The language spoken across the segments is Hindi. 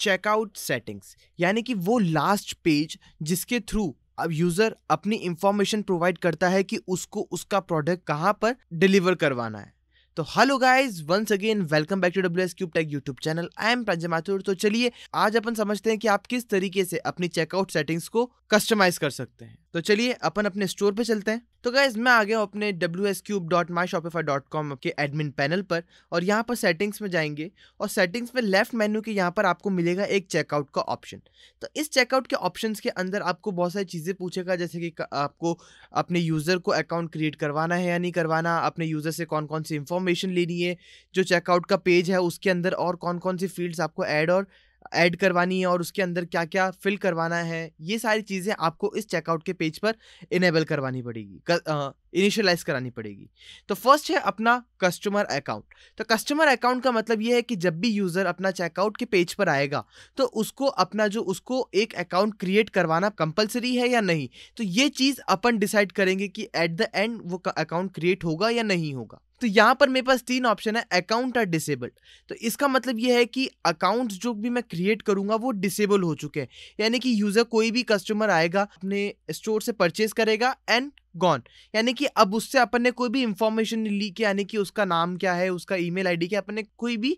चेकआउट सेटिंग्स यानी कि वो लास्ट पेज जिसके थ्रू अब यूज़र अपनी इंफॉर्मेशन प्रोवाइड करता है कि उसको उसका प्रोडक्ट कहाँ पर डिलीवर करवाना है तो hello guys once again welcome back to W S cube tech YouTube channel I am Pranjay Mathur तो चलिए आज अपन समझते हैं कि आप किस तरीके से अपनी चेकआउट सेटिंग्स को कस्टमाइज कर सकते हैं तो चलिए अपन अपने स्टोर पे चलते हैं तो गाइज मैं आ गया हूँ अपने W S cube dot my Shopify dot com के एडमिन पैनल पर और यहाँ पर सेटिंग्स में जाएंगे और सेटिंग्स में लेफ्ट मेन्यू के यहाँ पर आपको मिलेगा एक चेकआउट का ऑप्शन तो इस चेकआउट के ऑप्शन के अंदर आपको बहुत सारी चीज़ें पूछेगा जैसे कि आपको अपने यूज़र को अकाउंट क्रिएट करवाना है या नहीं करवाना अपने यूज़र से कौन कौन सी इन्फॉर्मेशन लेनी है जो चेकआउट का पेज है उसके अंदर और कौन कौन सी फील्ड्स आपको ऐड और ऐड करवानी है और उसके अंदर क्या क्या फिल करवाना है ये सारी चीज़ें आपको इस चेकआउट के पेज पर इनेबल करवानी पड़ेगी इनिशियलाइज करानी पड़ेगी तो फर्स्ट है अपना कस्टमर अकाउंट तो कस्टमर अकाउंट का मतलब ये है कि जब भी यूज़र अपना चेकआउट के पेज पर आएगा तो उसको अपना जो उसको एक अकाउंट क्रिएट करवाना कंपलसरी है या नहीं तो ये चीज़ अपन डिसाइड करेंगे कि एट द एंड वो अकाउंट क्रिएट होगा या नहीं होगा तो यहाँ पर मेरे पास तीन ऑप्शन है अकाउंट आर डिसेबल्ड तो इसका मतलब ये है कि अकाउंट्स जो भी मैं क्रिएट करूँगा वो डिसेबल हो चुके हैं यानी कि यूज़र कोई भी कस्टमर आएगा अपने स्टोर से परचेज करेगा एंड गॉन यानी कि अब उससे अपन ने कोई भी इंफॉर्मेशन नहीं ली कि यानी कि उसका नाम क्या है उसका ईमेल आईडी क्या अपन ने कोई भी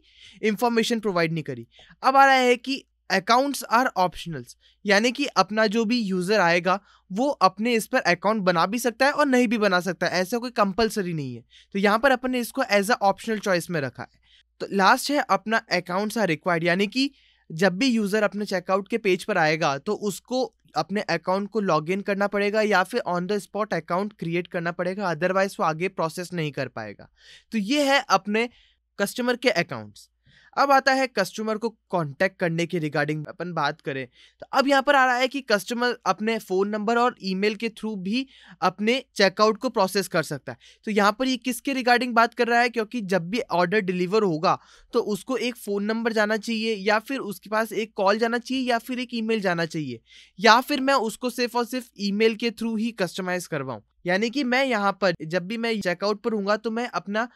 इंफॉर्मेशन प्रोवाइड नहीं करी अब आ रहा है कि अकाउंट्स आर ऑप्शनल्स यानी कि अपना जो भी यूज़र आएगा वो अपने इस पर अकाउंट बना भी सकता है और नहीं भी बना सकता है ऐसा कोई कंपलसरी नहीं है तो यहाँ पर अपन ने इसको एज अ ऑप्शनल चॉइस में रखा है तो लास्ट है अपना अकाउंट्स आर रिक्वायर्ड यानी कि जब भी यूज़र अपने चेकआउट के पेज पर आएगा तो उसको अपने अकाउंट को लॉग इन करना पड़ेगा या फिर on the spot account create करना पड़ेगा अदरवाइज वो आगे प्रोसेस नहीं कर पाएगा तो ये है अपने कस्टमर के अकाउंट्स अब आता है कस्टमर को कांटेक्ट करने के रिगार्डिंग अपन बात करें तो अब यहाँ पर आ रहा है कि कस्टमर अपने फ़ोन नंबर और ईमेल के थ्रू भी अपने चेकआउट को प्रोसेस कर सकता है तो यहाँ पर ये किसके रिगार्डिंग बात कर रहा है क्योंकि जब भी ऑर्डर डिलीवर होगा तो उसको एक फ़ोन नंबर जाना चाहिए या फिर उसके पास एक कॉल जाना चाहिए या फिर एक ई जाना चाहिए या फिर मैं उसको सिर्फ और सिर्फ ई के थ्रू ही कस्टमाइज़ करवाऊँ यानी कि मैं यहाँ पर जब भी मैं चेकआउट पर हूँ तो मैं अपना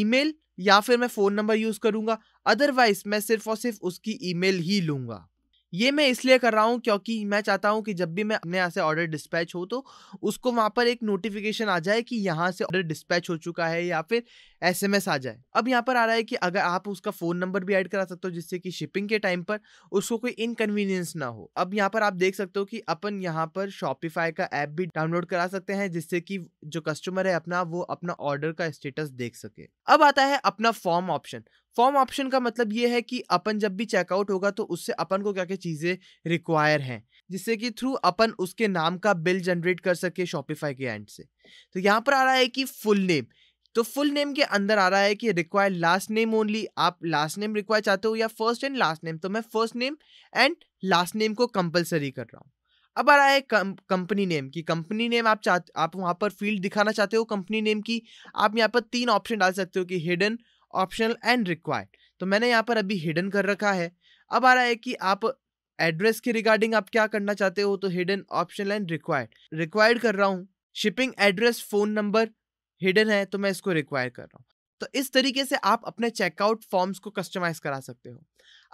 ईमेल या फिर मैं फ़ोन नंबर यूज़ करूँगा अदरवाइज मैं सिर्फ और सिर्फ उसकी ईमेल ही लूँगा ये मैं इसलिए कर रहा हूँ क्योंकि मैं चाहता हूँ कि जब भी मैं अपने यहाँ से ऑर्डर डिस्पैच हो तो उसको वहाँ पर एक नोटिफिकेशन आ जाए कि यहाँ से ऑर्डर डिस्पैच हो चुका है या फिर एसएमएस आ जाए अब यहाँ पर आ रहा है कि अगर आप उसका फ़ोन नंबर भी ऐड करा सकते हो जिससे कि शिपिंग के टाइम पर उसको कोई इनकन्वीनियंस ना हो अब यहाँ पर आप देख सकते हो कि अपन यहाँ पर शॉपिफाई का ऐप भी डाउनलोड करा सकते हैं जिससे कि जो कस्टमर है अपना वो अपना ऑर्डर का स्टेटस देख सके अब आता है अपना फॉर्म ऑप्शन फॉर्म ऑप्शन का मतलब ये है कि अपन जब भी चेकआउट होगा तो उससे अपन को क्या क्या चीज़ें रिक्वायर हैं जिससे कि थ्रू अपन उसके नाम का बिल जनरेट कर सके शॉपिफाई के एंड से तो यहाँ पर आ रहा है कि फुल नेम तो फुल नेम के अंदर आ रहा है कि रिक्वायर लास्ट नेम ओनली आप लास्ट नेम रिक्वायर चाहते हो या फर्स्ट एंड लास्ट नेम तो मैं first name and last name को कंपलसरी कर रहा हूँ अब आ रहा है कंपनी नेम की कंपनी नेम आप चाह आप वहाँ पर फील्ड दिखाना चाहते हो कंपनी नेम की आप यहाँ पर तीन ऑप्शन डाल सकते हो कि हिडन ऑप्शनल एंड रिक्वायर्ड तो मैंने यहाँ पर अभी हिडन कर रखा है अब आ रहा है कि आप एड्रेस के रिगार्डिंग आप क्या करना चाहते हो तो hidden optional and required required कर रहा हूँ shipping address phone number hidden है तो मैं इसको रिक्वायर कर रहा हूँ तो इस तरीके से आप अपने चेकआउट फॉर्म्स को कस्टमाइज करा सकते हो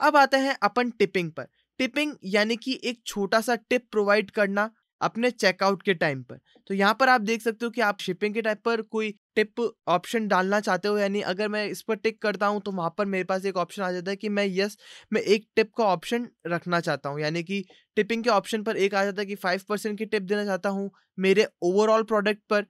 अब आते हैं अपन टिपिंग पर टिपिंग यानी कि एक छोटा सा टिप प्रोवाइड करना अपने चेकआउट के टाइम पर तो यहाँ पर आप देख सकते हो कि आप शिपिंग के टाइम पर कोई टिप ऑप्शन डालना चाहते हो यानी अगर मैं इस पर टिक करता हूँ तो वहाँ पर मेरे पास एक ऑप्शन आ जाता है कि मैं यस मैं एक टिप का ऑप्शन रखना चाहता हूँ यानी कि टिपिंग के ऑप्शन पर एक आ जाता है कि फाइव परसेंट की टिप देना चाहता हूँ मेरे ओवरऑल प्रोडक्ट पर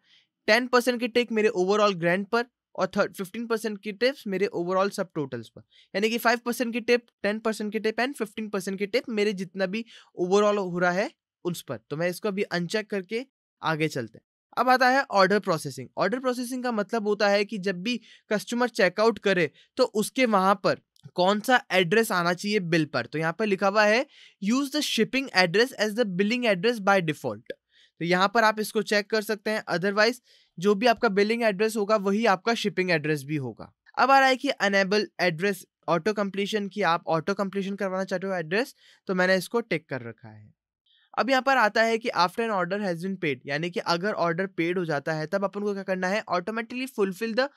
टेन परसेंट की टिप मेरे ओवरऑल ग्रैंड पर और थर्ड फिफ्टीन परसेंट की टिप्स मेरे ओवरऑल सब टोटल्स पर यानी कि फाइव परसेंट की टिप टेन परसेंट की टिप एंड फिफ्टीन परसेंट की टिप मेरे जितना भी ओवरऑल हो रहा है उस पर तो मैं इसको अभी अनचेक करके आगे चलते हैं अब आता है ऑर्डर प्रोसेसिंग ऑर्डर प्रोसेसिंग का मतलब होता है कि जब भी कस्टमर चेकआउट करे तो उसके वहां पर कौन सा एड्रेस आना चाहिए बिल पर तो यहाँ पर लिखा हुआ है use the shipping address as the billing address by default तो यहाँ पर आप इसको चेक कर सकते हैं अदरवाइज जो भी आपका बिलिंग एड्रेस होगा वही आपका शिपिंग एड्रेस भी होगा अब आ रहा है कि अनेबल एड्रेस ऑटो कम्प्लीशन की आप ऑटो कम्प्लीशन करवाना चाहते हो एड्रेस तो मैंने इसको टिक कर रखा है अब यहाँ पर आता है कि after an order has been paid यानी कि अगर ऑर्डर पेड हो जाता है तब अपन को क्या करना है automatically fulfil the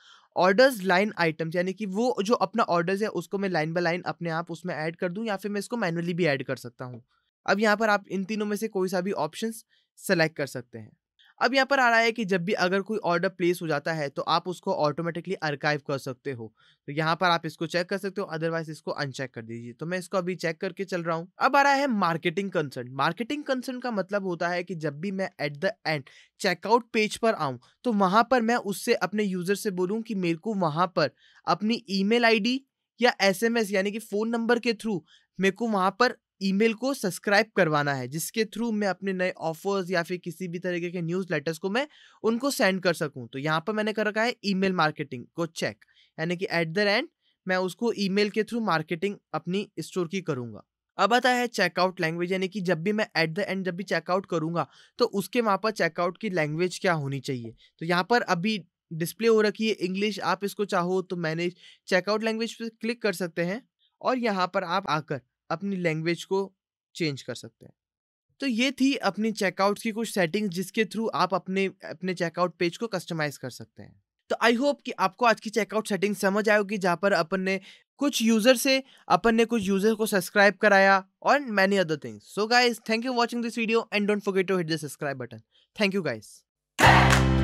orders line items यानी कि वो जो अपना ऑर्डर्स है उसको मैं लाइन बाय लाइन अपने आप उसमें ऐड कर दूँ या फिर मैं इसको मैनुअली भी ऐड कर सकता हूँ अब यहाँ पर आप इन तीनों में से कोई सा भी ऑप्शन सेलेक्ट कर सकते हैं अब यहाँ पर आ रहा है कि जब भी अगर कोई ऑर्डर प्लेस हो जाता है तो आप उसको ऑटोमेटिकली अर्काइव कर सकते हो तो यहाँ पर आप इसको चेक कर सकते हो अदरवाइज इसको अनचेक कर दीजिए तो मैं इसको अभी चेक करके चल रहा हूँ अब आ रहा है मार्केटिंग कंसर्न मार्केटिंग कंसर्न का मतलब होता है कि जब भी मैं at the end checkout page पर आऊँ तो वहाँ पर मैं उससे अपने यूजर से बोलूँ कि मेरे को वहाँ पर अपनी ई मेल या एस यानी कि फ़ोन नंबर के थ्रू मेरे को वहाँ पर ईमेल को सब्सक्राइब करवाना है जिसके थ्रू मैं अपने नए ऑफर्स या फिर किसी भी तरीके के न्यूज़ लेटर्स को मैं उनको सेंड कर सकूं तो यहाँ पर मैंने कर रखा है ईमेल मार्केटिंग को चेक यानी कि एट द एंड मैं उसको ईमेल के थ्रू मार्केटिंग अपनी स्टोर की करूँगा अब आता है चेकआउट लैंग्वेज यानी कि जब भी मैं एट द एंड जब भी चेकआउट करूंगा तो उसके वहाँ पर चेकआउट की लैंग्वेज क्या होनी चाहिए तो यहाँ पर अभी डिस्प्ले हो रखी है इंग्लिश आप इसको चाहो तो मैनेज चेकआउट लैंग्वेज पर क्लिक कर सकते हैं और यहाँ पर आप आकर अपनी लैंग्वेज को चेंज कर सकते हैं तो ये थी अपनी चेकआउट की कुछ सेटिंग्स जिसके थ्रू आप अपने अपने चेकआउट पेज को कस्टमाइज कर सकते हैं तो आई होप कि आपको आज की चेकआउट सेटिंग समझ आएगी जहाँ पर अपन ने कुछ यूज़र से अपन ने कुछ यूज़र को सब्सक्राइब कराया और many other things so guys thank you watching this video and don't forget to hit the subscribe button thank you guys